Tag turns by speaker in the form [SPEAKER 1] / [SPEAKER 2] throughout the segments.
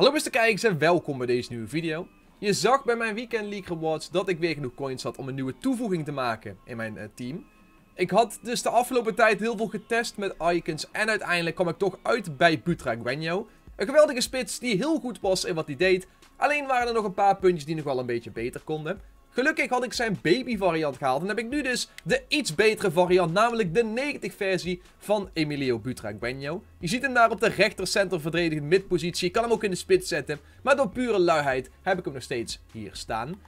[SPEAKER 1] Hallo beste kijkers en welkom bij deze nieuwe video. Je zag bij mijn Weekend League Rewards dat ik weer genoeg coins had om een nieuwe toevoeging te maken in mijn eh, team. Ik had dus de afgelopen tijd heel veel getest met icons en uiteindelijk kwam ik toch uit bij Butra Gwenyo. Een geweldige spits die heel goed was in wat hij deed, alleen waren er nog een paar puntjes die nog wel een beetje beter konden. Gelukkig had ik zijn baby variant gehaald. En heb ik nu dus de iets betere variant. Namelijk de 90 versie van Emilio Butragueño. Je ziet hem daar op de rechtercenter verdedigend midpositie. Je kan hem ook in de spits zetten. Maar door pure luiheid heb ik hem nog steeds hier staan.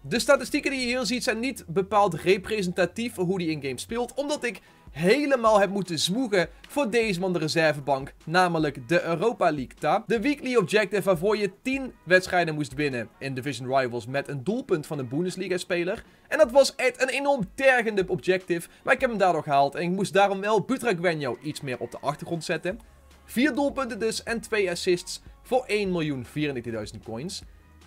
[SPEAKER 1] De statistieken die je hier ziet zijn niet bepaald representatief voor hoe die in-game speelt. Omdat ik helemaal heb moeten zwoegen voor deze man de reservebank, namelijk de Europa League De weekly objective waarvoor je 10 wedstrijden moest winnen in Division Rivals met een doelpunt van een Bundesliga-speler. En dat was echt een enorm tergende objective, maar ik heb hem daardoor gehaald en ik moest daarom wel Butragueño iets meer op de achtergrond zetten. 4 doelpunten dus en 2 assists voor 1.094.000 coins.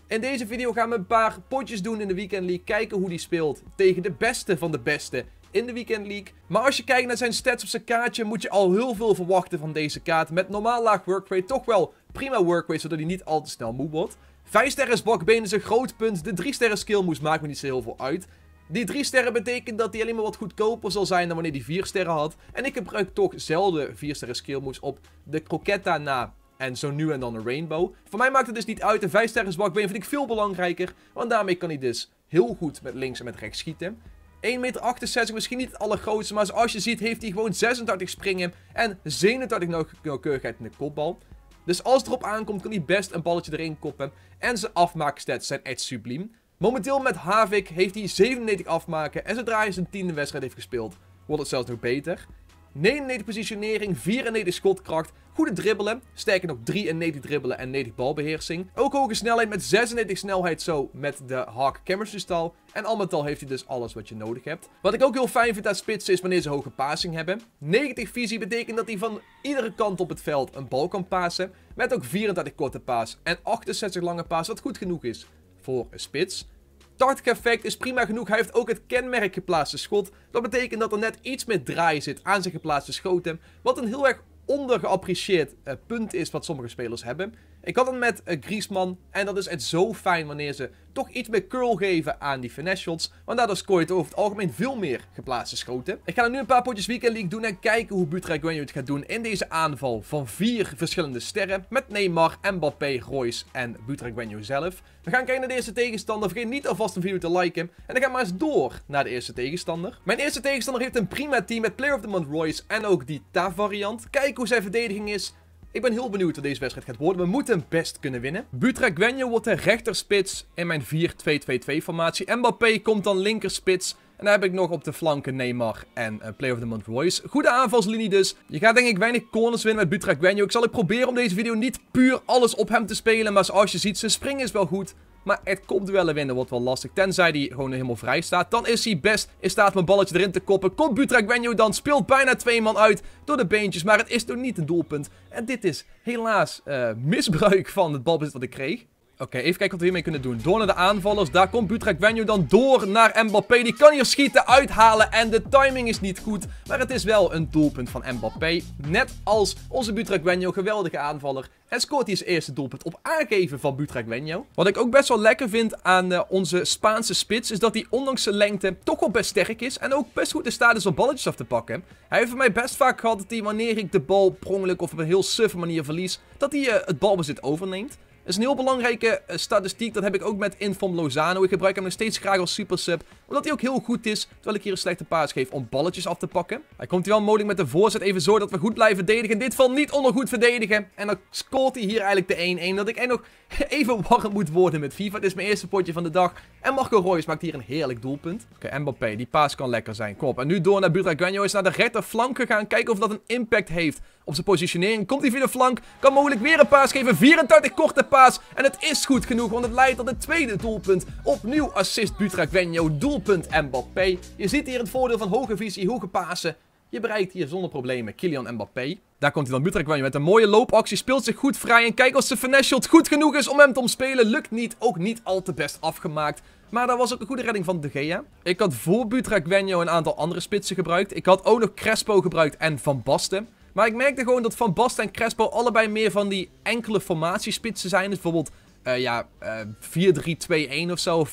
[SPEAKER 1] In deze video gaan we een paar potjes doen in de Weekend League. Kijken hoe die speelt tegen de beste van de beste in de Weekend League. Maar als je kijkt naar zijn stats op zijn kaartje, moet je al heel veel verwachten van deze kaart. Met normaal laag workrate toch wel prima workrate, zodat hij niet al te snel moe wordt. 5 sterren is is een groot punt. De 3 sterren skill moest maakt me niet zo heel veel uit. Die 3 sterren betekent dat die alleen maar wat goedkoper zal zijn dan wanneer die 4 sterren had. En ik gebruik toch zelden 4 sterren skill moves op de Croquetta na en zo nu en dan een Rainbow. Voor mij maakt het dus niet uit. Een 5 sterren zwakbeen vind ik veel belangrijker. Want daarmee kan hij dus heel goed met links en met rechts schieten. 1,68 meter, misschien niet het allergrootste. Maar zoals je ziet heeft hij gewoon 36 springen en 37 nauwkeurigheid in de kopbal. Dus als het erop aankomt kan hij best een balletje erin koppen. En zijn afmaakstats zijn echt subliem. Momenteel met Havik heeft hij 97 afmaken. En zodra hij zijn tiende wedstrijd heeft gespeeld, wordt het zelfs nog beter. 99 positionering, 94 schotkracht, Goede dribbelen. Sterker nog 93 dribbelen en 90 balbeheersing. Ook hoge snelheid met 96 snelheid zo met de Hawk Chemistry stal. En al met al heeft hij dus alles wat je nodig hebt. Wat ik ook heel fijn vind aan spitsen is wanneer ze hoge passing hebben. 90 visie betekent dat hij van iedere kant op het veld een bal kan pasen. Met ook 34 korte paas en 68 lange paas wat goed genoeg is voor een spits. Tartic effect is prima genoeg. Hij heeft ook het kenmerk geplaatste schot. Dat betekent dat er net iets meer draai zit aan zijn geplaatste schoten. Wat een heel erg ondergeapprecieerd uh, punt is wat sommige spelers hebben. Ik had het met eh, Griezmann en dat is het zo fijn wanneer ze toch iets meer curl geven aan die finesse shots. Want daardoor scoort er over het algemeen veel meer geplaatste schoten. Ik ga er nu een paar potjes weekend league doen en kijken hoe Butra Gwenjo het gaat doen in deze aanval van vier verschillende sterren. Met Neymar, Mbappé, Royce en Butrek Gwenjo zelf. We gaan kijken naar de eerste tegenstander. Vergeet niet alvast een video te liken. En dan gaan we maar eens door naar de eerste tegenstander. Mijn eerste tegenstander heeft een prima team met Player of the Month Royce en ook die Ta-variant. Kijk hoe zijn verdediging is. Ik ben heel benieuwd hoe deze wedstrijd gaat worden. We moeten best kunnen winnen. Butra Gwenje wordt de rechterspits in mijn 4-2-2-2 formatie. Mbappé komt dan linkerspits. En dan heb ik nog op de flanken Neymar en uh, eh, Play of the Month Royce. Goede aanvalslinie dus. Je gaat denk ik weinig corners winnen met Butra Gwenjo. Ik zal het proberen om deze video niet puur alles op hem te spelen. Maar zoals je ziet, zijn springen is wel goed. Maar het komt kopduellen winnen wordt wel lastig. Tenzij die gewoon helemaal vrij staat. Dan is hij best in staat mijn balletje erin te koppen. Komt Butragueño dan. Speelt bijna twee man uit door de beentjes. Maar het is toch niet een doelpunt. En dit is helaas eh, misbruik van het balbezit dat ik kreeg. Oké, even kijken wat we hiermee kunnen doen. Door naar de aanvallers. Daar komt Butrek dan door naar Mbappé. Die kan hier schieten, uithalen en de timing is niet goed. Maar het is wel een doelpunt van Mbappé. Net als onze Butrek geweldige aanvaller. En scoort hij zijn eerste doelpunt op aangeven van Butrek Wenjo. Wat ik ook best wel lekker vind aan eh, onze Spaanse spits... is dat hij ondanks zijn lengte toch wel best sterk is... en ook best goed in staat is om balletjes af te pakken. Hij heeft voor mij best vaak gehad dat hij wanneer ik de bal prongelijk... of op een heel suffe manier verlies... dat hij eh, het balbezit overneemt is een heel belangrijke eh, statistiek. Dat heb ik ook met Inform Lozano. Ik gebruik hem nog steeds graag als super sub omdat hij ook heel goed is, terwijl ik hier een slechte paas geef om balletjes af te pakken. Hij komt hier wel mogelijk met de voorzet. Even zo dat we goed blijven verdedigen. In dit valt niet ondergoed verdedigen. En dan scoort hij hier eigenlijk de 1-1. Dat ik en nog even warm moet worden met FIFA. Dit is mijn eerste potje van de dag. En Marco Royce maakt hier een heerlijk doelpunt. Oké, Mbappé, die paas kan lekker zijn. Kom En nu door naar Butragueño. Is naar de rechterflank gegaan. Kijken of dat een impact heeft op zijn positionering. Komt hij via de flank. Kan mogelijk weer een paas geven. 84 korte paas. En het is goed genoeg. Want het leidt tot het tweede doelpunt. Opnieuw assist Butragueño. Doelpunt doelpunt Mbappé. Je ziet hier het voordeel van hoge visie, hoge pasen. Je bereikt hier zonder problemen Kylian Mbappé. Daar komt hij dan Butrakwanje met een mooie loopactie. Speelt zich goed vrij. En kijk als de finesse goed genoeg is om hem te omspelen. Lukt niet. Ook niet al te best afgemaakt. Maar dat was ook een goede redding van De Gea. Ik had voor Butrakwanje een aantal andere spitsen gebruikt. Ik had ook nog Crespo gebruikt en Van Basten. Maar ik merkte gewoon dat Van Basten en Crespo allebei meer van die enkele formatiespitsen zijn. Dus bijvoorbeeld eh, ja, uh, eh, 4-3-2-1 of zo, 4-3-3.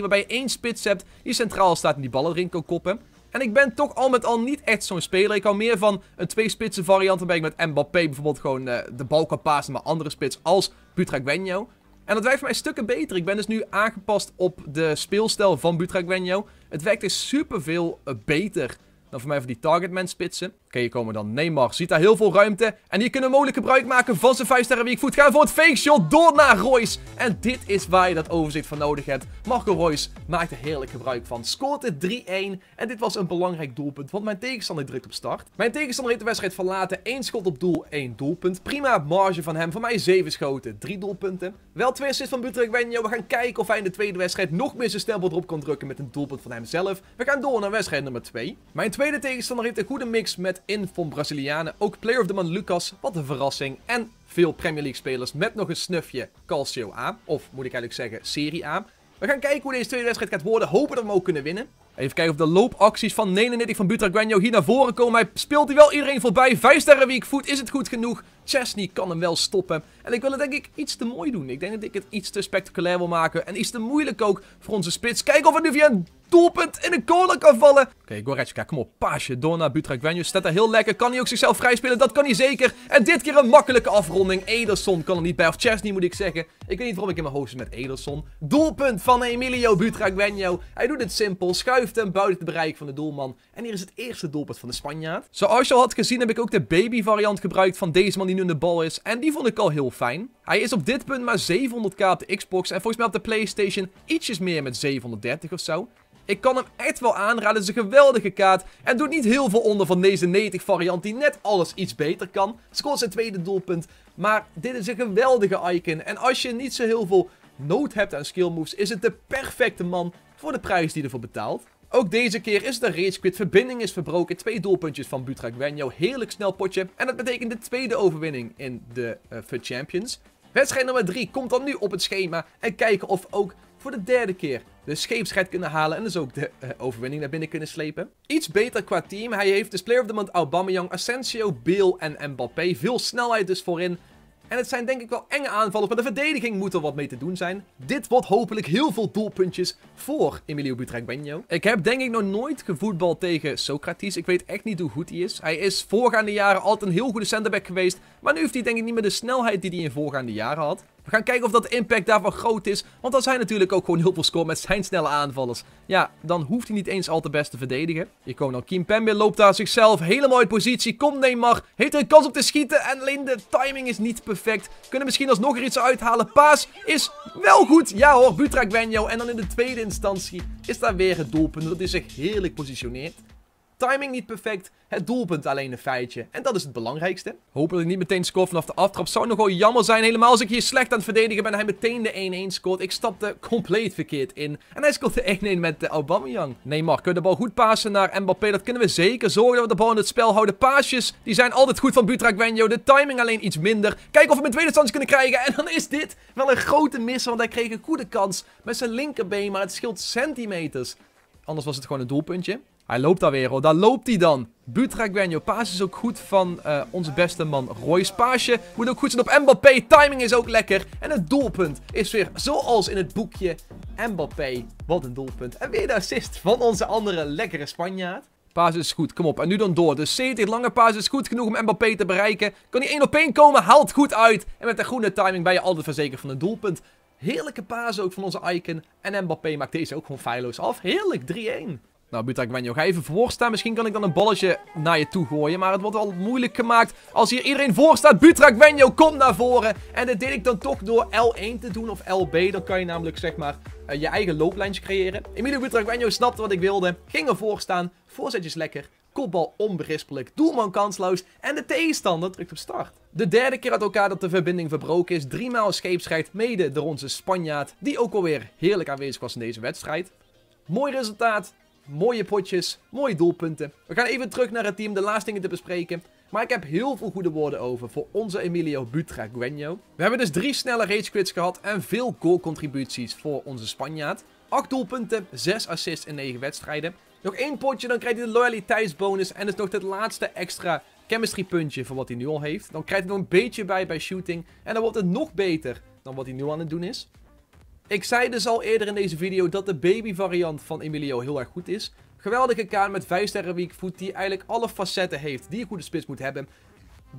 [SPEAKER 1] Waarbij je één spits hebt die centraal staat en die ballen erin kan koppen. En ik ben toch al met al niet echt zo'n speler. Ik hou meer van een twee-spitsen variant waarbij ik met Mbappé bijvoorbeeld gewoon eh, de bal kan passen maar andere spits als Butragueño. En dat werkt voor mij stukken beter. Ik ben dus nu aangepast op de speelstijl van Butragueño. Het werkt dus superveel beter. Dan voor mij even die targetman spitsen. Oké, je komen dan Neymar. Ziet daar heel veel ruimte. En hier kunnen we mogelijk gebruik maken van zijn 5 sterren wiegvoet. Gaan voor het fake shot door naar Royce. En dit is waar je dat overzicht van nodig hebt. Marco Royce maakt er heerlijk gebruik van. Scoort 3-1. En dit was een belangrijk doelpunt, want mijn tegenstander drukt op start. Mijn tegenstander heeft de wedstrijd verlaten. 1 schot op doel, 1 doelpunt. Prima marge van hem. Voor mij 7 schoten, 3 doelpunten. Wel twee assists van Butrek Wenjo. We gaan kijken of hij in de tweede wedstrijd nog meer zijn stempel erop kan drukken met een doelpunt van hemzelf. We gaan door naar wedstrijd nummer 2. Mijn tweede tegenstander heeft een goede mix met in van Brazilianen, ook Player of the Month Lucas, wat een verrassing, en veel Premier League spelers met nog een snufje Calcio A, of moet ik eigenlijk zeggen Serie A. We gaan kijken hoe deze tweede wedstrijd gaat worden, hopen dat we hem ook kunnen winnen. Even kijken of de loopacties van 99 van Butragueño hier naar voren komen. Hij speelt hij wel iedereen voorbij. Vijf sterren week Is het goed genoeg? Chesney kan hem wel stoppen. En ik wil het denk ik iets te mooi doen. Ik denk dat ik het iets te spectaculair wil maken. En iets te moeilijk ook voor onze spits. Kijk of het nu via een doelpunt in de corner kan vallen. Oké, okay, Goretzka, kom op. Paasje door naar Gwenjo. Staat daar heel lekker. Kan hij ook zichzelf vrijspelen? Dat kan hij zeker. En dit keer een makkelijke afronding. Ederson kan er niet bij. Of Chesney moet ik zeggen. Ik weet niet waarom ik in mijn hoofd zit met Ederson. Doelpunt van Emilio Butragueño. Gwenjo. Hij doet het simpel. Schuift hem buiten het bereik van de doelman. En hier is het eerste doelpunt van de Spanjaard. Zoals je al had gezien heb ik ook de baby variant gebruikt van deze man die nu de bal is. En die vond ik al heel fijn. Hij is op dit punt maar 700k op de Xbox. En volgens mij op de Playstation ietsjes meer met 730 of zo. Ik kan hem echt wel aanraden. Het is een geweldige kaart. En doet niet heel veel onder van deze 90 variant die net alles iets beter kan. Scoort zijn tweede doelpunt. Maar dit is een geweldige icon. En als je niet zo heel veel nood hebt aan skill moves, is het de perfecte man voor de prijs die je ervoor betaalt. Ook deze keer is de race quit. verbinding is verbroken, twee doelpuntjes van Butra Gwenjo, heerlijk snel potje. En dat betekent de tweede overwinning in de uh, Champions. Wedstrijd nummer 3 komt dan nu op het schema en kijken of ook voor de derde keer de scheepsred kunnen halen en dus ook de eh, overwinning naar binnen kunnen slepen. Iets beter qua team, hij heeft de dus Player of the Month Aubameyang, Asensio, Beal en Mbappé, veel snelheid dus voorin. En het zijn denk ik wel enge aanvallen, maar de verdediging moet er wat mee te doen zijn. Dit wordt hopelijk heel veel doelpuntjes voor Emilio Butrek-Benjo. Ik heb denk ik nog nooit gevoetbald tegen Socrates. Ik weet echt niet hoe goed hij is. Hij is voorgaande jaren altijd een heel goede centerback geweest. Maar nu heeft hij denk ik niet meer de snelheid die hij in voorgaande jaren had. We gaan kijken of dat impact daarvan groot is. Want als hij natuurlijk ook gewoon heel veel scoort met zijn snelle aanvallers. Ja, dan hoeft hij niet eens al te best te verdedigen. Hier komen dan Kim Pembe, loopt daar zichzelf helemaal mooie positie. Komt Neymar, heeft er een kans op te schieten. En alleen de timing is niet perfect. Kunnen misschien alsnog er iets uithalen. Paas is wel goed. Ja hoor, Butra Gwenjo. En dan in de tweede instantie is daar weer het doelpunt. Dat is zich heerlijk positioneert. Timing niet perfect, het doelpunt alleen een feitje. En dat is het belangrijkste. Hopelijk niet meteen scoort vanaf de aftrap. Zou nogal jammer zijn, helemaal als ik hier slecht aan het verdedigen ben en hij meteen de 1-1 scoort. Ik stapte compleet verkeerd in. En hij scoort de 1-1 met de eh, Aubameyang. Neymar, kunnen de bal goed pasen naar Mbappé? Dat kunnen we zeker. Zorgen dat we de bal in het spel houden. Paasjes, die zijn altijd goed van Butragueño. De timing alleen iets minder. Kijken of we hem in tweede stand kunnen krijgen. En dan is dit wel een grote mis, want hij kreeg een goede kans met zijn linkerbeen. Maar het scheelt centimeters. Anders was het gewoon een doelpuntje. Hij loopt daar weer, hoor. Daar loopt hij dan. Butra Guenjo. Paas is ook goed van eh, onze beste man Royce Paasje. Moet ook goed zijn op Mbappé. Timing is ook lekker. En het doelpunt is weer zoals in het boekje Mbappé. Wat een doelpunt. En weer de assist van onze andere lekkere Spanjaard. Paas is goed, kom op. En nu dan door. Dus 70 lange paas is goed genoeg om Mbappé te bereiken. Kan hij 1 op 1 komen, haalt goed uit. En met de groene timing ben je altijd verzekerd van een doelpunt. Heerlijke paas ook van onze Icon. En Mbappé maakt deze ook gewoon feilloos af. Heerlijk, 3-1. Nou, Butak Menjo, ga even voor staan. Misschien kan ik dan een balletje naar je toe gooien. Maar het wordt al moeilijk gemaakt als hier iedereen voor staat. Butrak Menjo, kom naar voren. En dat deed ik dan toch door L1 te doen of LB. Dan kan je namelijk, zeg maar, eh, je eigen looplijns creëren. Emilio Butrak Menjo snapte wat ik wilde. Ging ervoor staan. Voorzetjes lekker. Kopbal onberispelijk. Doelman kansloos. En de tegenstander drukt op start. De derde keer uit elkaar dat de verbinding verbroken is. drie maal scheepsrijd mede door onze Spanjaard. Die ook alweer heerlijk aanwezig was in deze wedstrijd. Mooi resultaat. Mooie potjes, mooie doelpunten. We gaan even terug naar het team, de laatste dingen te bespreken. Maar ik heb heel veel goede woorden over voor onze Emilio Butra We hebben dus drie snelle rage quits gehad en veel goalcontributies voor onze Spanjaard. acht doelpunten, 6 assists in 9 wedstrijden. Nog één potje, dan krijgt hij de loyaliteitsbonus en is nog het laatste extra chemistry puntje wat hij nu al heeft. Dan krijgt hij nog een beetje bij bij shooting en dan wordt het nog beter dan wat hij nu aan het doen is. Ik zei dus al eerder in deze video dat de baby variant van Emilio heel erg goed is. Geweldige kaan met 5 sterren weak foot die eigenlijk alle facetten heeft die een goede spits moet hebben.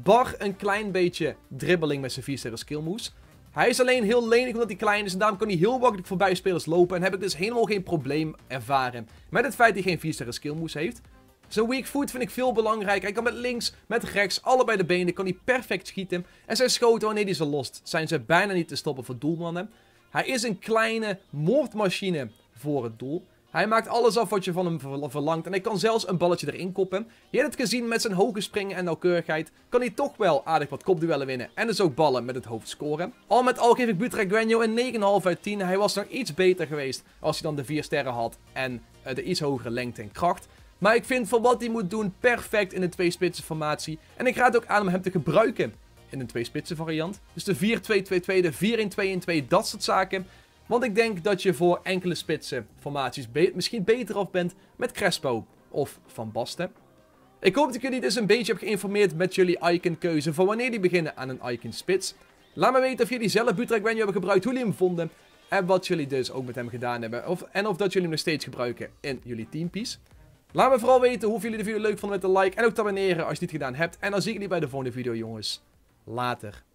[SPEAKER 1] Bar een klein beetje dribbeling met zijn 4 sterren skill moves. Hij is alleen heel lenig omdat hij klein is en daarom kan hij heel makkelijk voorbij spelers lopen. En heb ik dus helemaal geen probleem ervaren met het feit dat hij geen 4 sterren skill moves heeft. Zijn weak foot vind ik veel belangrijker. Hij kan met links, met rechts, allebei de benen kan hij perfect schieten. En zijn schoten, wanneer hij ze lost, zijn ze bijna niet te stoppen voor doelmannen. Hij is een kleine moordmachine voor het doel. Hij maakt alles af wat je van hem verlangt en hij kan zelfs een balletje erin koppen. Je hebt het gezien met zijn hoge springen en nauwkeurigheid, kan hij toch wel aardig wat kopduellen winnen en dus ook ballen met het hoofd scoren. Al met al geef ik Butragueño Granio een 9,5 uit 10. Hij was nog iets beter geweest als hij dan de 4 sterren had en eh, de iets hogere lengte en kracht. Maar ik vind voor wat hij moet doen perfect in de twee spitsen formatie. En ik raad ook aan om hem te gebruiken in een twee spitsen variant. Dus de 4-2-2-2, de 4-1-2-1-2, dat soort zaken. Want ik denk dat je voor enkele spitsen formaties misschien beter af bent met Crespo of Van Basten. Ik hoop dat ik jullie dus een beetje heb geïnformeerd met jullie icon keuze voor wanneer die beginnen aan een icon spits. Laat me weten of jullie zelf Butrek Venue hebben gebruikt, hoe jullie hem vonden en wat jullie dus ook met hem gedaan hebben. Of, en of dat jullie hem nog steeds gebruiken in jullie teampiece. Laat me vooral weten hoe jullie de video leuk vonden met een like en ook te abonneren als je dit gedaan hebt. En dan zie ik jullie bij de volgende video jongens later.